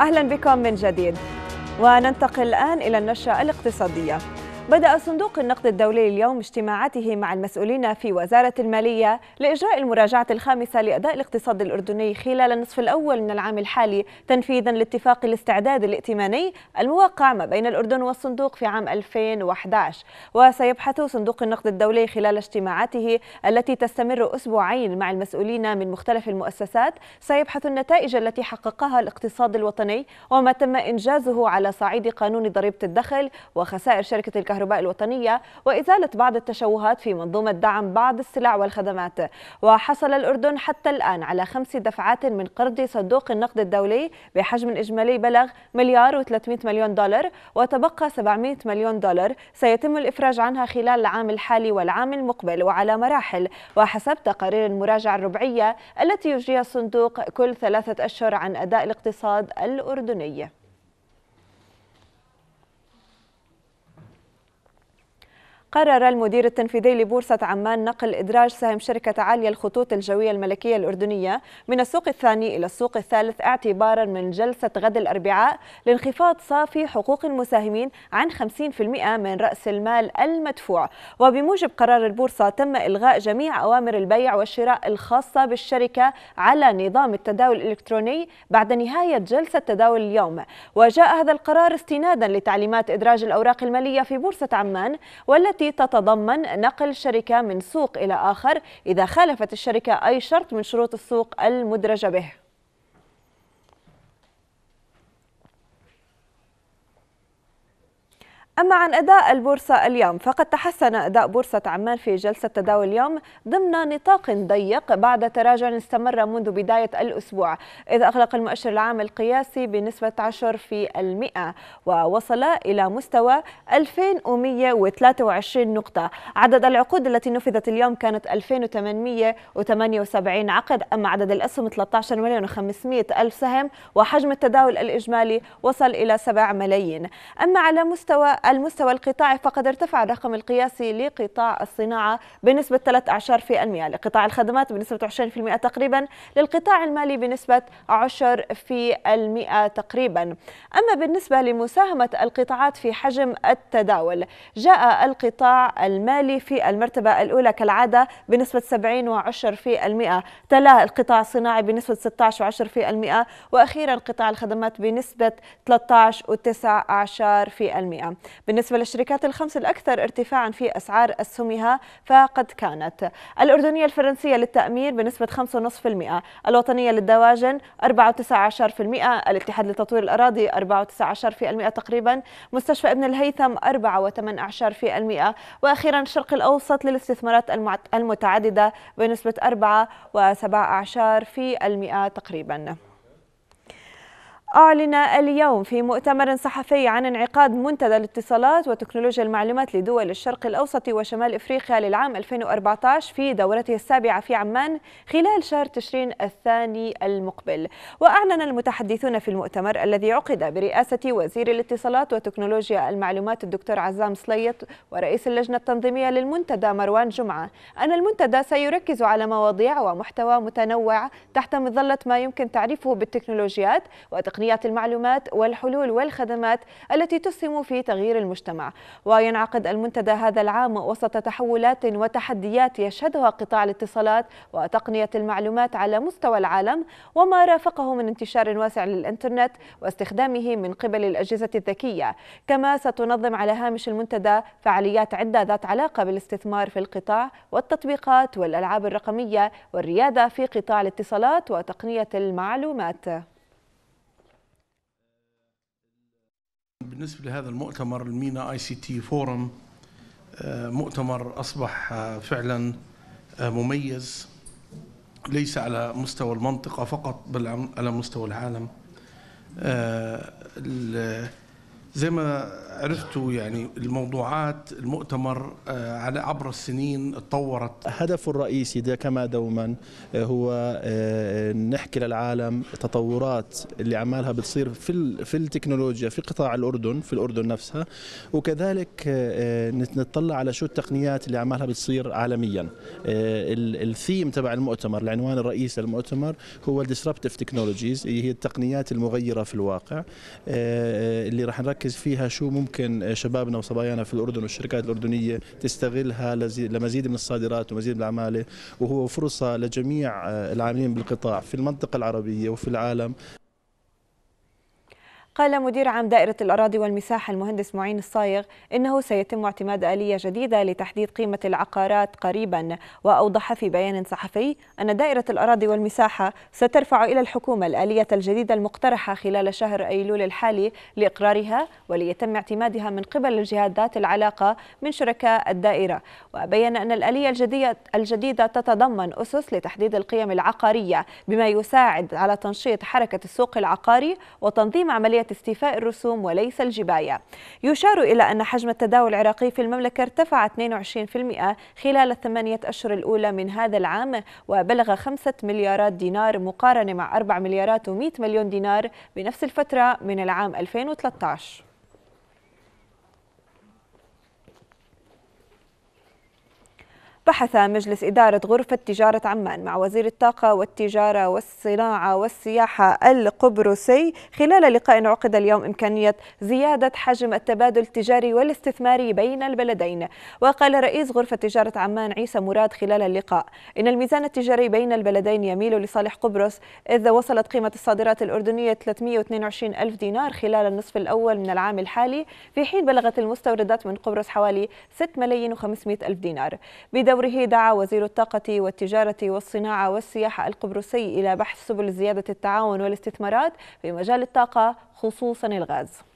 أهلا بكم من جديد وننتقل الآن إلى النشرة الاقتصادية بدأ صندوق النقد الدولي اليوم اجتماعاته مع المسؤولين في وزارة المالية لإجراء المراجعة الخامسة لأداء الاقتصاد الأردني خلال النصف الأول من العام الحالي تنفيذا لاتفاق الاستعداد الائتماني الموقع ما بين الأردن والصندوق في عام 2011 وسيبحث صندوق النقد الدولي خلال اجتماعاته التي تستمر أسبوعين مع المسؤولين من مختلف المؤسسات سيبحث النتائج التي حققها الاقتصاد الوطني وما تم إنجازه على صعيد قانون ضريبة الدخل وخسائر شركة الكهرباء الكهرباء الوطنية وإزالة بعض التشوهات في منظومة دعم بعض السلع والخدمات وحصل الأردن حتى الآن على خمس دفعات من قرض صندوق النقد الدولي بحجم إجمالي بلغ مليار و300 مليون دولار وتبقى 700 مليون دولار سيتم الإفراج عنها خلال العام الحالي والعام المقبل وعلى مراحل وحسب تقارير المراجعة الربعية التي يجريها الصندوق كل ثلاثة أشهر عن أداء الاقتصاد الأردني قرر المدير التنفيذي لبورصة عمان نقل إدراج سهم شركة عالية الخطوط الجوية الملكية الأردنية من السوق الثاني إلى السوق الثالث اعتبارا من جلسة غد الأربعاء لانخفاض صافي حقوق المساهمين عن 50% من رأس المال المدفوع وبموجب قرار البورصة تم إلغاء جميع أوامر البيع والشراء الخاصة بالشركة على نظام التداول الإلكتروني بعد نهاية جلسة تداول اليوم وجاء هذا القرار استنادا لتعليمات إدراج الأوراق المالية في بورصة عمان والتي التي تتضمن نقل شركة من سوق إلى آخر إذا خالفت الشركة أي شرط من شروط السوق المدرجة به أما عن أداء البورصة اليوم فقد تحسن أداء بورصة عمان في جلسة تداول اليوم ضمن نطاق ضيق بعد تراجع استمر منذ بداية الأسبوع إذ أغلق المؤشر العام القياسي بنسبة 10 في المئة ووصل إلى مستوى 2123 نقطة عدد العقود التي نفذت اليوم كانت 2878 عقد أما عدد الأسهم 13 مليون و500 ألف سهم وحجم التداول الإجمالي وصل إلى 7 ملايين أما على مستوى المستوى القطاعي فقد ارتفع الرقم القياسي لقطاع الصناعة بنسبة 13% لقطاع الخدمات بنسبة 20% تقريبا للقطاع المالي بنسبة 10% تقريبا أما بالنسبة لمساهمة القطاعات في حجم التداول جاء القطاع المالي في المرتبة الأولى كالعادة بنسبة 70 في المئة تلاه القطاع الصناعي بنسبة 16 في المئة وأخيرا قطاع الخدمات بنسبة 13 في المئة بالنسبة للشركات الخمس الأكثر ارتفاعا في أسعار أسهمها فقد كانت الأردنية الفرنسية للتأمير بنسبة 5.5% الوطنية للدواجن 4.19% الاتحاد لتطوير الأراضي 4.19% تقريبا مستشفى ابن الهيثم 4.18% وأخيرا الشرق الأوسط للاستثمارات المتعددة بنسبة 4.17% تقريبا أعلن اليوم في مؤتمر صحفي عن انعقاد منتدى الاتصالات وتكنولوجيا المعلومات لدول الشرق الأوسط وشمال إفريقيا للعام 2014 في دورته السابعة في عمان خلال شهر تشرين الثاني المقبل وأعلن المتحدثون في المؤتمر الذي عقد برئاسة وزير الاتصالات وتكنولوجيا المعلومات الدكتور عزام صليط ورئيس اللجنة التنظيمية للمنتدى مروان جمعة أن المنتدى سيركز على مواضيع ومحتوى متنوع تحت مظلة ما يمكن تعريفه بالتكنولوجيات وتقنيات تقنيات المعلومات والحلول والخدمات التي تسهم في تغيير المجتمع وينعقد المنتدى هذا العام وسط تحولات وتحديات يشهدها قطاع الاتصالات وتقنية المعلومات على مستوى العالم وما رافقه من انتشار واسع للإنترنت واستخدامه من قبل الأجهزة الذكية كما ستنظم على هامش المنتدى فعاليات عدة ذات علاقة بالاستثمار في القطاع والتطبيقات والألعاب الرقمية والريادة في قطاع الاتصالات وتقنية المعلومات بالنسبة لهذا المؤتمر المينا اي سي تي فورم آه، مؤتمر أصبح آه، فعلا آه، مميز ليس على مستوى المنطقة فقط بل على مستوى العالم زي ما عرفت يعني الموضوعات المؤتمر آه، على عبر السنين تطورت هدفه الرئيسي ده كما دوما آه، هو آه، نحكي للعالم تطورات اللي عمالها بتصير في في التكنولوجيا في قطاع الاردن في الاردن نفسها وكذلك نتطلع على شو التقنيات اللي عمالها بتصير عالميا الثيم تبع المؤتمر العنوان الرئيسي للمؤتمر هو الديسربتيف تكنولوجيز هي التقنيات المغيره في الواقع اللي راح نركز فيها شو ممكن ممكن شبابنا وصبايانا في الأردن والشركات الأردنية تستغلها لمزيد من الصادرات ومزيد من العمالة وهو فرصة لجميع العاملين بالقطاع في المنطقة العربية وفي العالم قال مدير عام دائرة الأراضي والمساحة المهندس معين الصايغ إنه سيتم اعتماد آلية جديدة لتحديد قيمة العقارات قريبا وأوضح في بيان صحفي أن دائرة الأراضي والمساحة سترفع إلى الحكومة الآلية الجديدة المقترحة خلال شهر أيلول الحالي لإقرارها وليتم اعتمادها من قبل الجهات ذات العلاقة من شركاء الدائرة وبين أن الآلية الجديدة تتضمن أسس لتحديد القيم العقارية بما يساعد على تنشيط حركة السوق العقاري وتنظيم عملية استيفاء الرسوم وليس الجباية يشار إلى أن حجم التداول العراقي في المملكة ارتفع 22% خلال الثمانية أشهر الأولى من هذا العام وبلغ 5 مليارات دينار مقارنة مع 4 مليارات و100 مليون دينار بنفس الفترة من العام 2013 بحث مجلس إدارة غرفة تجارة عمان مع وزير الطاقة والتجارة والصناعة والسياحة القبرصي خلال لقاء عقد اليوم إمكانية زيادة حجم التبادل التجاري والاستثماري بين البلدين وقال رئيس غرفة تجارة عمان عيسى مراد خلال اللقاء إن الميزان التجاري بين البلدين يميل لصالح قبرص إذ وصلت قيمة الصادرات الأردنية 322 ألف دينار خلال النصف الأول من العام الحالي في حين بلغت المستوردات من قبرص حوالي 6 ملايين و500 ألف دينار بدو دوره دعا وزير الطاقة والتجارة والصناعة والسياحة القبرصي إلى بحث سبل زيادة التعاون والاستثمارات في مجال الطاقة خصوصا الغاز